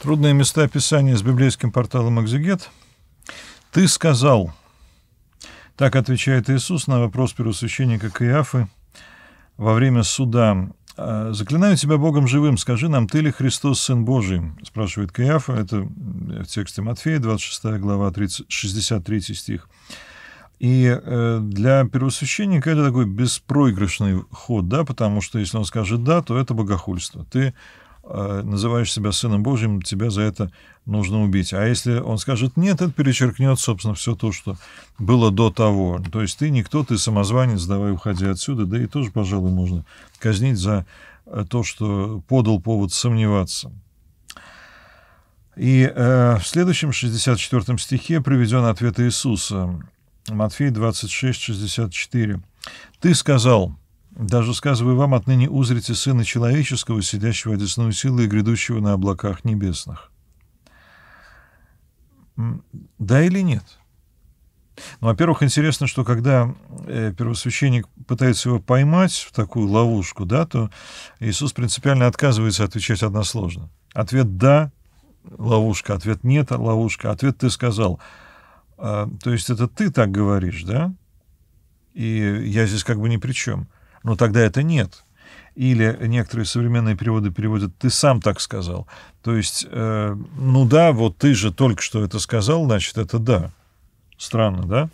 Трудные места Писания с библейским порталом «Экзегет». «Ты сказал...» Так отвечает Иисус на вопрос первосвященника Каиафы во время суда. «А, «Заклинаю тебя Богом живым, скажи нам, ты ли Христос, Сын Божий?» спрашивает Каиафа. Это э, в тексте Матфея, 26 глава, 30, 63 стих. И э, для первосвященника это такой беспроигрышный ход, да, потому что если он скажет «да», то это богохульство. Ты Э, называешь себя Сыном Божьим, тебя за это нужно убить. А если он скажет нет, это перечеркнет, собственно, все то, что было до того. То есть ты никто, ты самозванец, давай уходи отсюда. Да и тоже, пожалуй, можно казнить за э, то, что подал повод сомневаться. И э, в следующем 64 стихе приведен ответ Иисуса. Матфея 26, 64. «Ты сказал, даже сказываю вам, отныне узрите Сына Человеческого, сидящего одесную силы и грядущего на облаках небесных. Да или нет? Ну, во-первых, интересно, что когда э, первосвященник пытается его поймать в такую ловушку, да, то Иисус принципиально отказывается отвечать односложно. Ответ «да» — ловушка, ответ «нет» — ловушка, ответ «ты сказал». А, то есть это ты так говоришь, да? И я здесь как бы ни при чем — но тогда это нет. Или некоторые современные переводы переводят «ты сам так сказал». То есть, э, ну да, вот ты же только что это сказал, значит, это да. Странно, да?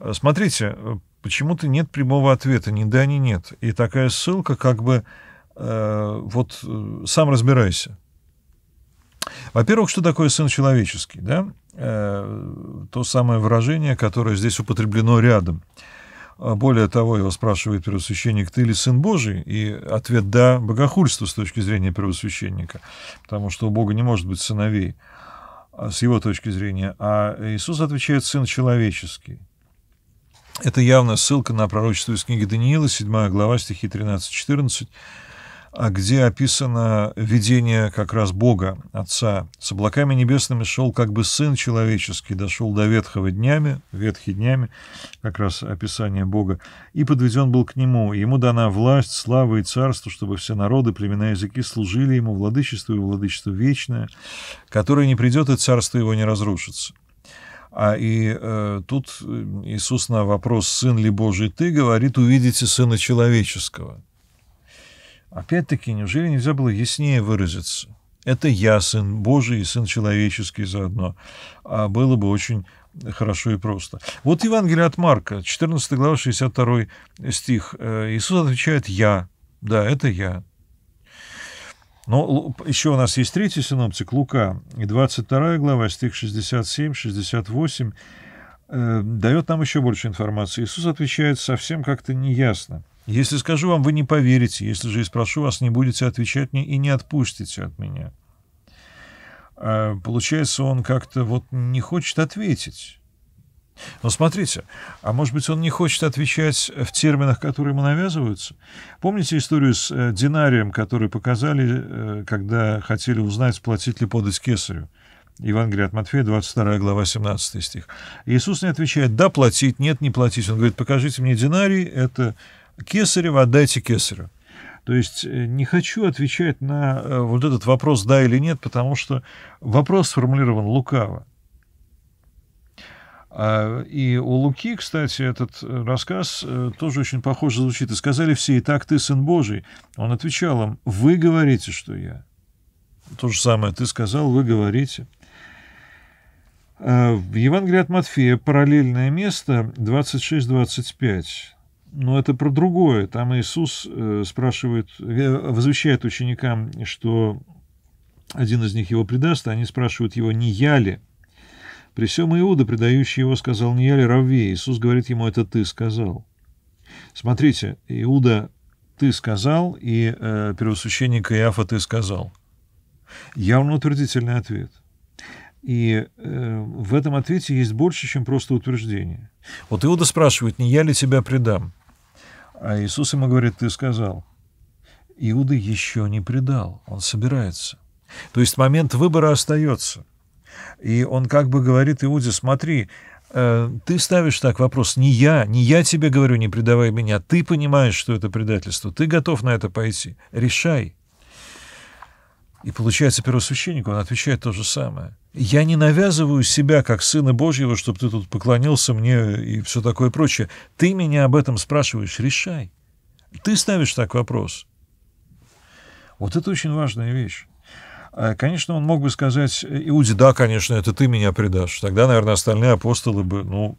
Э, смотрите, э, почему-то нет прямого ответа, ни да, ни нет. И такая ссылка как бы э, вот э, сам разбирайся. Во-первых, что такое сын человеческий, да? Э, то самое выражение, которое здесь употреблено рядом – а более того, его спрашивает первосвященник, ты ли сын Божий? И ответ «да» — богохульство с точки зрения первосвященника, потому что у Бога не может быть сыновей а, с его точки зрения. А Иисус отвечает «сын человеческий». Это явная ссылка на пророчество из книги Даниила, 7 глава, стихи 13-14, а где описано видение как раз Бога, Отца. «С облаками небесными шел как бы Сын человеческий, дошел до ветхого днями, ветхи днями, как раз описание Бога, и подведен был к Нему. Ему дана власть, слава и царство, чтобы все народы, племена, языки служили Ему, владычество и владычество вечное, которое не придет, и царство Его не разрушится». А и э, тут э, Иисус на вопрос «Сын ли Божий ты?» говорит «Увидите Сына Человеческого». Опять-таки, неужели нельзя было яснее выразиться? Это я, Сын Божий и Сын Человеческий заодно. А было бы очень хорошо и просто. Вот Евангелие от Марка, 14 глава, 62 стих. Э, Иисус отвечает «Я». Да, это я. Но еще у нас есть третий синоптик Лука, и 22 глава, стих 67-68, э, дает нам еще больше информации. Иисус отвечает совсем как-то неясно. Если скажу вам, вы не поверите, если же и спрошу вас, не будете отвечать мне и не отпустите от меня. А, получается, он как-то вот не хочет ответить. Но смотрите, а может быть, он не хочет отвечать в терминах, которые ему навязываются? Помните историю с э, динарием, который показали, э, когда хотели узнать, платить ли подать кесарю? Евангелие от Матфея, 22 глава, 17 стих. Иисус не отвечает «да, платить», «нет, не платить». Он говорит «покажите мне динарий, это Кесарева, отдайте Кесарю. То есть э, не хочу отвечать на э, вот этот вопрос «да» или «нет», потому что вопрос сформулирован лукаво. А, и у Луки, кстати, этот э, рассказ тоже очень похоже звучит. «И сказали все, и так ты, Сын Божий». Он отвечал им, «Вы говорите, что я». То же самое «ты сказал, вы говорите». А, в Евангелии от Матфея параллельное место 26-25 но это про другое. Там Иисус э, спрашивает, э, возвещает ученикам, что один из них его предаст, а они спрашивают его, не я ли? При всем Иуда, предающий его, сказал, не я ли Равви? Иисус говорит ему, это ты сказал. Смотрите, Иуда, ты сказал, и э, первосвященник Иафа, ты сказал. Явно утвердительный ответ. И э, в этом ответе есть больше, чем просто утверждение. Вот Иуда спрашивает, не я ли тебя предам? А Иисус ему говорит, ты сказал. Иуда еще не предал, он собирается. То есть момент выбора остается. И он как бы говорит Иуде, смотри, э, ты ставишь так вопрос, не я, не я тебе говорю, не предавай меня, ты понимаешь, что это предательство, ты готов на это пойти, решай. И получается, первосвященник, он отвечает то же самое. Я не навязываю себя как сына Божьего, чтобы ты тут поклонился мне и все такое прочее. Ты меня об этом спрашиваешь, решай. Ты ставишь так вопрос. Вот это очень важная вещь. А, конечно, он мог бы сказать э, Иуде, да, конечно, это ты меня предашь. Тогда, наверное, остальные апостолы бы, ну,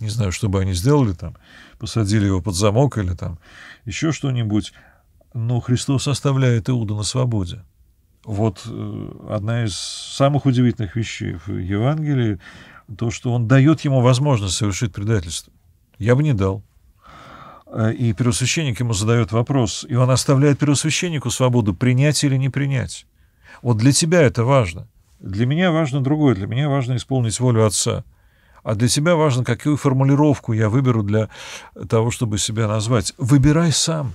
не знаю, что бы они сделали там, посадили его под замок или там еще что-нибудь. Но Христос оставляет Иуду на свободе вот э, одна из самых удивительных вещей в Евангелии, то, что он дает ему возможность совершить предательство. Я бы не дал. Э, и первосвященник ему задает вопрос, и он оставляет первосвященнику свободу, принять или не принять. Вот для тебя это важно. Для меня важно другое, для меня важно исполнить волю Отца. А для тебя важно, какую формулировку я выберу для того, чтобы себя назвать. Выбирай сам.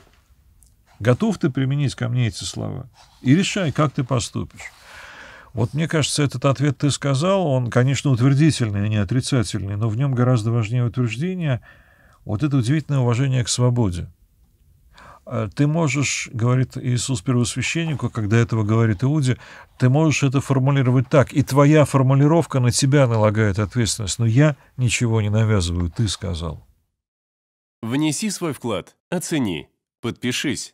Готов ты применить ко мне эти слова? И решай, как ты поступишь. Вот мне кажется, этот ответ ты сказал, он, конечно, утвердительный, а не отрицательный, но в нем гораздо важнее утверждение вот это удивительное уважение к свободе. А ты можешь, говорит Иисус первосвященнику, когда этого говорит Иуде, ты можешь это формулировать так, и твоя формулировка на тебя налагает ответственность, но я ничего не навязываю, ты сказал. Внеси свой вклад, оцени, подпишись